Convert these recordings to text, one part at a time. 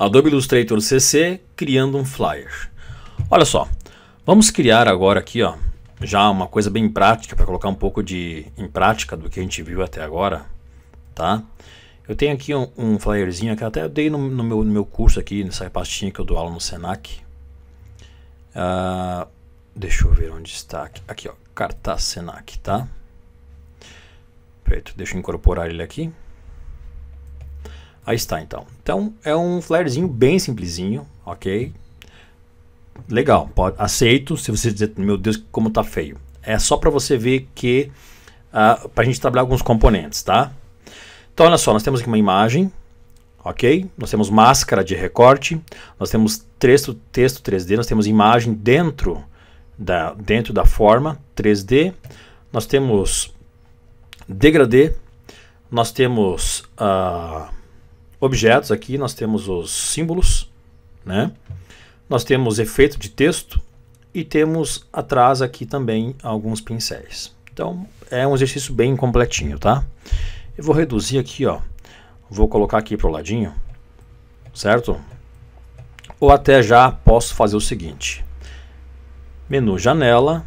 Adobe Illustrator CC criando um flyer. Olha só, vamos criar agora aqui, ó, já uma coisa bem prática para colocar um pouco de em prática do que a gente viu até agora, tá? Eu tenho aqui um, um flyerzinho que até dei no, no, meu, no meu curso aqui, nessa pastinha que eu dou aula no Senac. Uh, deixa eu ver onde está aqui, aqui ó, cartaz Senac, tá? Preto, deixa eu incorporar ele aqui. Aí está então. Então é um flarezinho bem simplesinho, ok? Legal, pode, aceito se você dizer, meu Deus, como tá feio. É só para você ver que, uh, ah, para a gente trabalhar alguns componentes, tá? Então olha só, nós temos aqui uma imagem, ok? Nós temos máscara de recorte, nós temos texto, texto 3D, nós temos imagem dentro da, dentro da forma 3D, nós temos degradê, nós temos... Uh, objetos aqui, nós temos os símbolos, né? Nós temos efeito de texto e temos atrás aqui também alguns pincéis. Então, é um exercício bem completinho, tá? Eu vou reduzir aqui, ó. Vou colocar aqui pro ladinho, certo? Ou até já posso fazer o seguinte. Menu janela,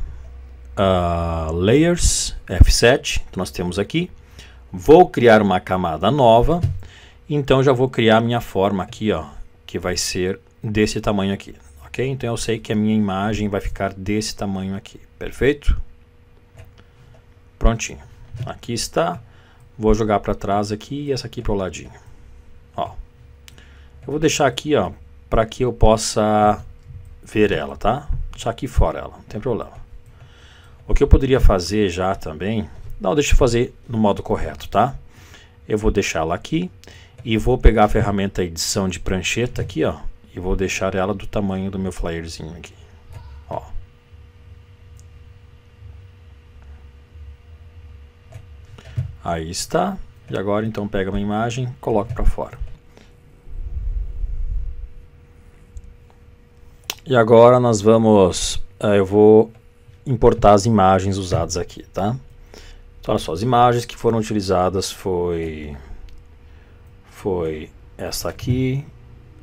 uh, layers, F7, que nós temos aqui. Vou criar uma camada nova então já vou criar a minha forma aqui, ó, que vai ser desse tamanho aqui, ok? Então eu sei que a minha imagem vai ficar desse tamanho aqui, perfeito? Prontinho. Aqui está. Vou jogar para trás aqui e essa aqui para o ladinho. Ó. Eu vou deixar aqui, ó, para que eu possa ver ela, tá? Deixar aqui fora ela, não tem problema. O que eu poderia fazer já também... Não, deixa eu fazer no modo correto, tá? Eu vou deixar ela aqui e vou pegar a ferramenta edição de prancheta aqui, ó. E vou deixar ela do tamanho do meu flyerzinho aqui. Ó. Aí está. E agora então pega uma imagem, coloca para fora. E agora nós vamos, eh, eu vou importar as imagens usadas aqui, tá? Então, olha só, as imagens que foram utilizadas foi foi essa aqui,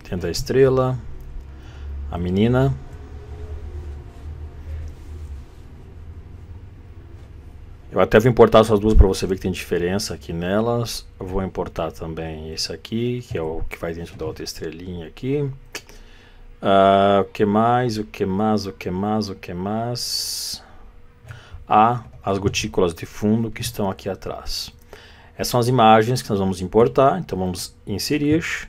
Tenta a Estrela, a menina. Eu até vou importar essas duas para você ver que tem diferença aqui nelas. Eu vou importar também esse aqui, que é o que vai dentro da outra estrelinha aqui. Uh, o que mais? O que mais? O que mais? O que mais? ah, as gotículas de fundo que estão aqui atrás. Essas são as imagens que nós vamos importar, então vamos inserir.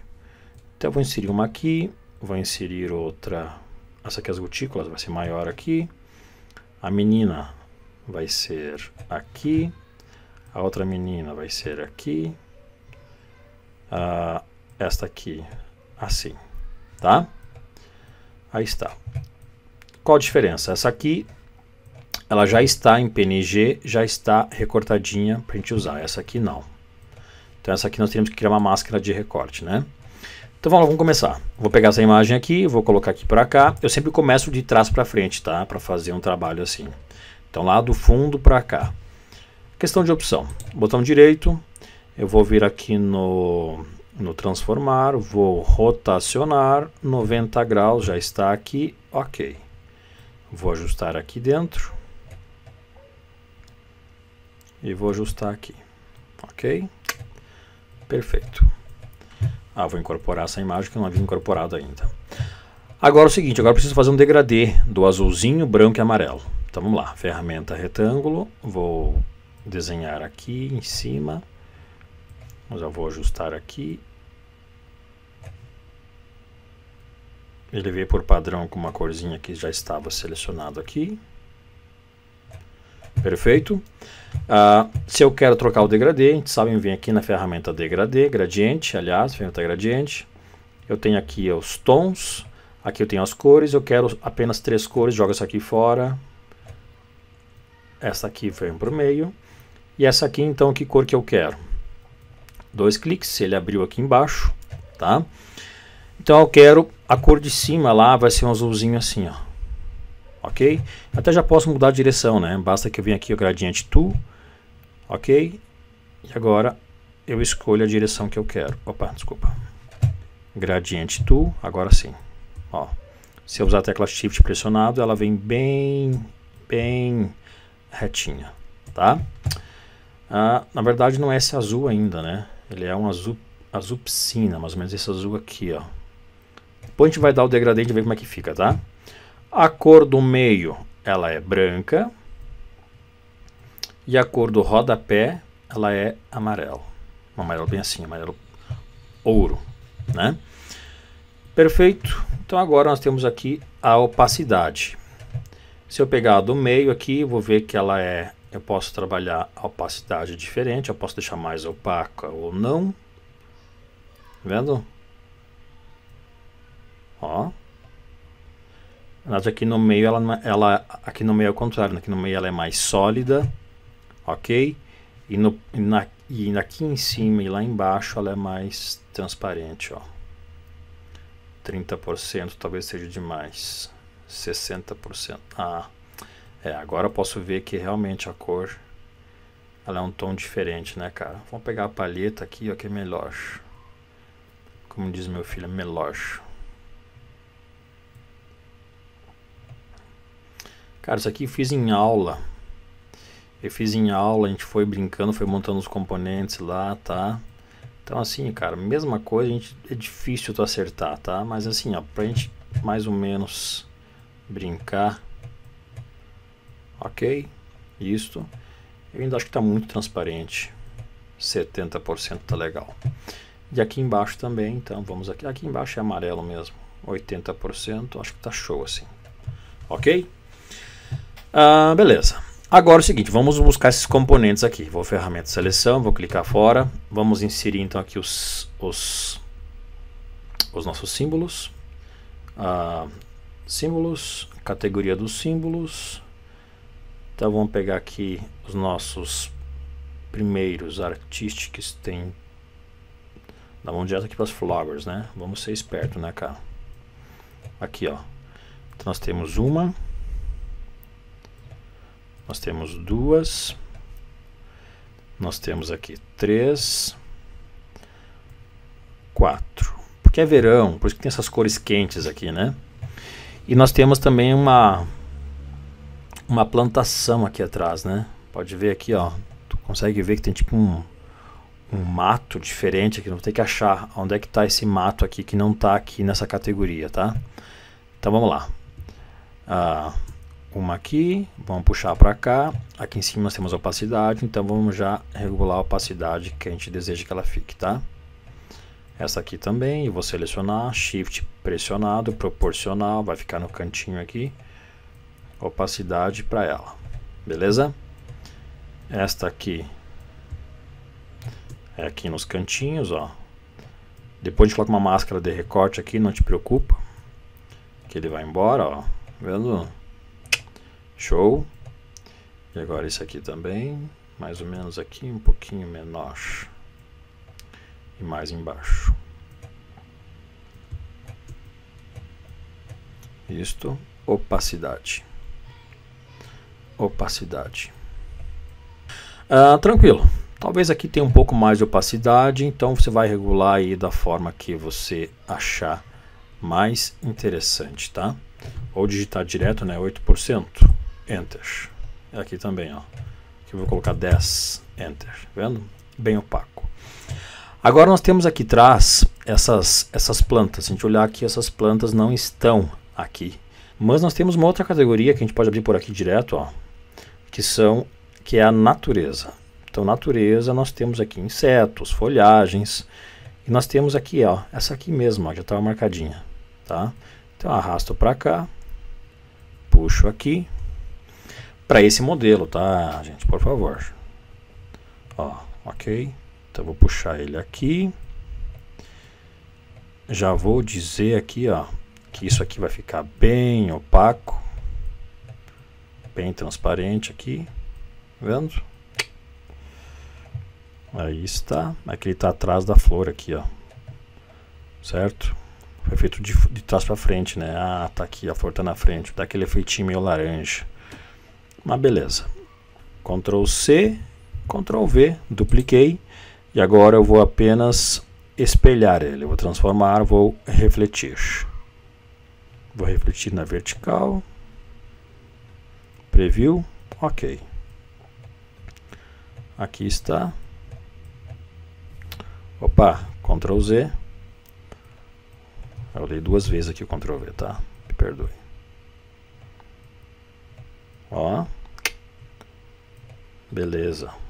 Então vou inserir uma aqui, vou inserir outra. Essa aqui as gotículas vai ser maior aqui. A menina vai ser aqui. A outra menina vai ser aqui. Ah, esta aqui assim, tá? Aí está. Qual a diferença? Essa aqui ela já está em PNG, já está recortadinha para a gente usar. Essa aqui não. Então essa aqui nós temos que criar uma máscara de recorte, né? Então vamos, lá, vamos começar. Vou pegar essa imagem aqui, vou colocar aqui para cá. Eu sempre começo de trás para frente, tá? Para fazer um trabalho assim. Então lá do fundo para cá. Questão de opção. Botão direito, eu vou vir aqui no, no transformar, vou rotacionar 90 graus, já está aqui, ok. Vou ajustar aqui dentro e vou ajustar aqui, ok? Perfeito. Ah, vou incorporar essa imagem que eu não havia incorporado ainda. Agora é o seguinte, agora preciso fazer um degradê do azulzinho, branco e amarelo. Então vamos lá, ferramenta retângulo, vou desenhar aqui em cima, eu já vou ajustar aqui. Ele veio por padrão com uma corzinha que já estava selecionado aqui. Perfeito? Ah, se eu quero trocar o degradê, a gente sabe, vem aqui na ferramenta degradê, gradiente, aliás, ferramenta gradiente. Eu tenho aqui os tons, aqui eu tenho as cores, eu quero apenas três cores, Joga essa aqui fora. Essa aqui vem para o meio. E essa aqui, então, que cor que eu quero? Dois cliques, ele abriu aqui embaixo, tá? Então eu quero a cor de cima lá, vai ser um azulzinho assim, ó ok? Até já posso mudar a direção, né? Basta que eu venha aqui o gradiente Tool, ok? E agora eu escolho a direção que eu quero. Opa, desculpa. Gradiente Tool, agora sim. Ó, se eu usar a tecla Shift pressionado, ela vem bem, bem retinha, tá? Ah, na verdade não é esse azul ainda, né? Ele é um azul, azul piscina, mais ou menos esse azul aqui, ó. Depois a gente vai dar o degradê e ver como é que fica, Tá? A cor do meio, ela é branca. E a cor do rodapé, ela é amarelo. Um amarelo bem assim, amarelo ouro, né? Perfeito. Então agora nós temos aqui a opacidade. Se eu pegar a do meio aqui, vou ver que ela é... Eu posso trabalhar a opacidade diferente, eu posso deixar mais opaca ou não. Tá vendo? Ó. Mas aqui no meio ela, é, ela aqui no meio é o contrário, aqui no meio ela é mais sólida, ok? E, no, na, e aqui em cima e lá embaixo ela é mais transparente, ó. 30% talvez seja demais. 60%. Ah, é, agora eu posso ver que realmente a cor ela é um tom diferente, né, cara? Vamos pegar a palheta aqui, ó, que é melhor. Como diz meu filho, é melhor. Cara, isso aqui eu fiz em aula. Eu fiz em aula, a gente foi brincando, foi montando os componentes lá, tá? Então assim, cara, mesma coisa, a gente, é difícil tu acertar, tá? Mas assim, ó, pra gente mais ou menos brincar. Ok, isto. Eu ainda acho que tá muito transparente. 70% tá legal. E aqui embaixo também, então vamos aqui. Aqui embaixo é amarelo mesmo. 80%, acho que tá show assim. Ok? Ah, beleza. Agora é o seguinte, vamos buscar esses componentes aqui. Vou ferramenta seleção, vou clicar fora. Vamos inserir então aqui os, os, os nossos símbolos. Ah, símbolos, categoria dos símbolos. Então vamos pegar aqui os nossos primeiros artísticos tem dá mão direto aqui para as flowers, né? Vamos ser esperto, né, cara? Aqui, ó. Então nós temos uma nós temos duas, nós temos aqui três, quatro. Porque é verão, por isso que tem essas cores quentes aqui, né? E nós temos também uma, uma plantação aqui atrás, né? Pode ver aqui, ó. Tu consegue ver que tem tipo um, um mato diferente aqui. Não ter que achar onde é que está esse mato aqui que não está aqui nessa categoria, tá? Então vamos lá. Ah, uma aqui, vamos puxar para cá. Aqui em cima nós temos a opacidade, então vamos já regular a opacidade que a gente deseja que ela fique, tá? Essa aqui também, vou selecionar, Shift pressionado, proporcional, vai ficar no cantinho aqui, opacidade para ela, beleza? Esta aqui é aqui nos cantinhos, ó. Depois a gente coloca uma máscara de recorte aqui, não te preocupa, que ele vai embora, ó, vendo? Show. E agora isso aqui também, mais ou menos aqui, um pouquinho menor. E mais embaixo. Isto, opacidade. Opacidade. Ah, tranquilo. Talvez aqui tenha um pouco mais de opacidade, então você vai regular aí da forma que você achar mais interessante, tá? Ou digitar direto, né, 8%. Enter. Aqui também, ó. Aqui eu vou colocar 10, Enter. Tá vendo? Bem opaco. Agora nós temos aqui atrás essas, essas plantas. Se a gente olhar aqui, essas plantas não estão aqui. Mas nós temos uma outra categoria que a gente pode abrir por aqui direto, ó. Que são, que é a natureza. Então, natureza, nós temos aqui insetos, folhagens. E nós temos aqui, ó, essa aqui mesmo, ó, já estava marcadinha, tá? Então, arrasto para cá, puxo aqui, para esse modelo, tá, gente? Por favor. Ó, ok. Então vou puxar ele aqui. Já vou dizer aqui, ó, que isso aqui vai ficar bem opaco, bem transparente aqui, tá vendo? Aí está, aqui é ele está atrás da flor aqui, ó, certo? Foi feito de, de trás para frente, né? Ah, tá aqui, a flor tá na frente, dá aquele efeitinho meio laranja. Mas beleza. Ctrl C, Ctrl V, dupliquei. E agora eu vou apenas espelhar ele. vou transformar, vou refletir. Vou refletir na vertical. Preview, ok. Aqui está. Opa, Ctrl Z. Eu dei duas vezes aqui o Ctrl V, tá? Me perdoe. Ó. Beleza.